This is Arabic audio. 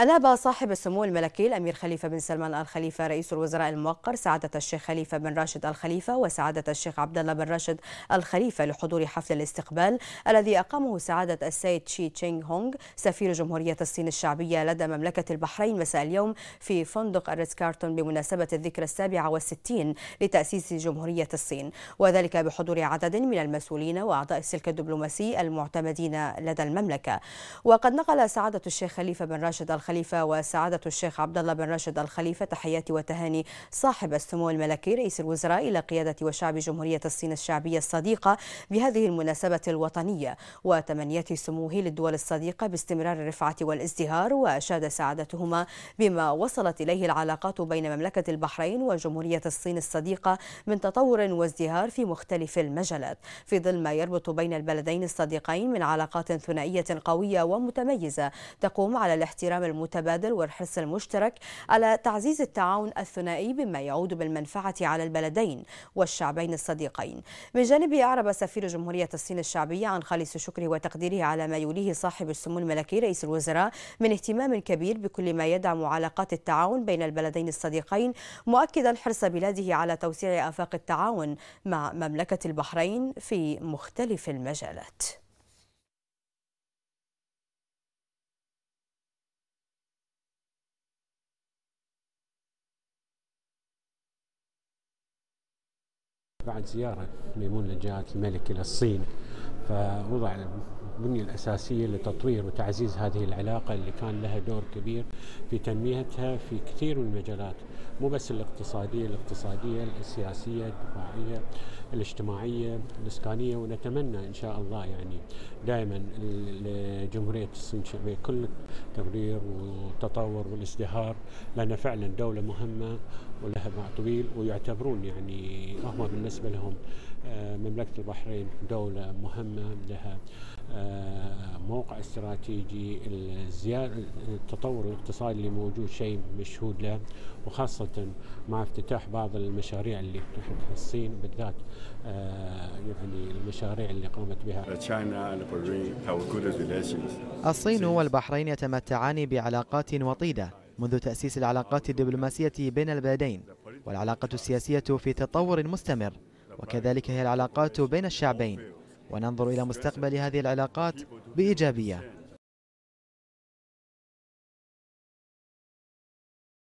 أناب صاحب السمو الملكي الأمير خليفة بن سلمان آل خليفة رئيس الوزراء الموقر سعادة الشيخ خليفة بن راشد آل خليفة وسعادة الشيخ عبد الله بن راشد آل خليفة لحضور حفل الاستقبال الذي أقامه سعادة السيد شي تشينغ هونغ سفير جمهورية الصين الشعبية لدى مملكة البحرين مساء اليوم في فندق الريتز كارتون بمناسبة الذكرى السابعة والستين لتأسيس جمهورية الصين وذلك بحضور عدد من المسؤولين وأعضاء السلك الدبلوماسي المعتمدين لدى المملكة وقد نقل سعادة الشيخ خليفة بن راشد آل الخليفة وسعادة الشيخ عبد الله بن راشد الخليفة تحياتي وتهاني صاحب السمو الملكي رئيس الوزراء إلى قيادة وشعب جمهورية الصين الشعبية الصديقة بهذه المناسبة الوطنية وتمنيات سموه للدول الصديقة باستمرار الرفعة والازدهار وأشاد سعادتهما بما وصلت إليه العلاقات بين مملكة البحرين وجمهورية الصين الصديقة من تطور وازدهار في مختلف المجالات في ظل ما يربط بين البلدين الصديقين من علاقات ثنائية قوية ومتميزة تقوم على الاحترام المتبادل والحرص المشترك على تعزيز التعاون الثنائي بما يعود بالمنفعة على البلدين والشعبين الصديقين من جانبه أعرب سفير جمهورية الصين الشعبية عن خالص شكره وتقديره على ما يوليه صاحب السمو الملكي رئيس الوزراء من اهتمام كبير بكل ما يدعم علاقات التعاون بين البلدين الصديقين مؤكدا حرص بلاده على توسيع آفاق التعاون مع مملكة البحرين في مختلف المجالات بعد زيارة ميمون لجلالة الملك إلى الصين فوضع البنية الأساسية لتطوير وتعزيز هذه العلاقة اللي كان لها دور كبير في تنميتها في كثير من المجالات مو بس الاقتصادية الاقتصادية السياسية الدفاعية الاجتماعية الإسكانية ونتمنى إن شاء الله يعني دائما لجمهورية الصين الشعبية كل التغيير والتطور والازدهار لأن فعلا دولة مهمة ولها باع طويل ويعتبرون يعني هم بالنسبة لهم آه، مملكة البحرين دولة مهمة لها آه، موقع استراتيجي التطور الاقتصادي اللي موجود شيء مشهود له وخاصة مع افتتاح بعض المشاريع اللي فتحتها الصين بالذات آه، يعني المشاريع اللي قامت بها الصين والبحرين يتمتعون التعاني بعلاقات وطيدة منذ تأسيس العلاقات الدبلوماسية بين البلدين والعلاقة السياسية في تطور مستمر وكذلك هي العلاقات بين الشعبين وننظر إلى مستقبل هذه العلاقات بإيجابية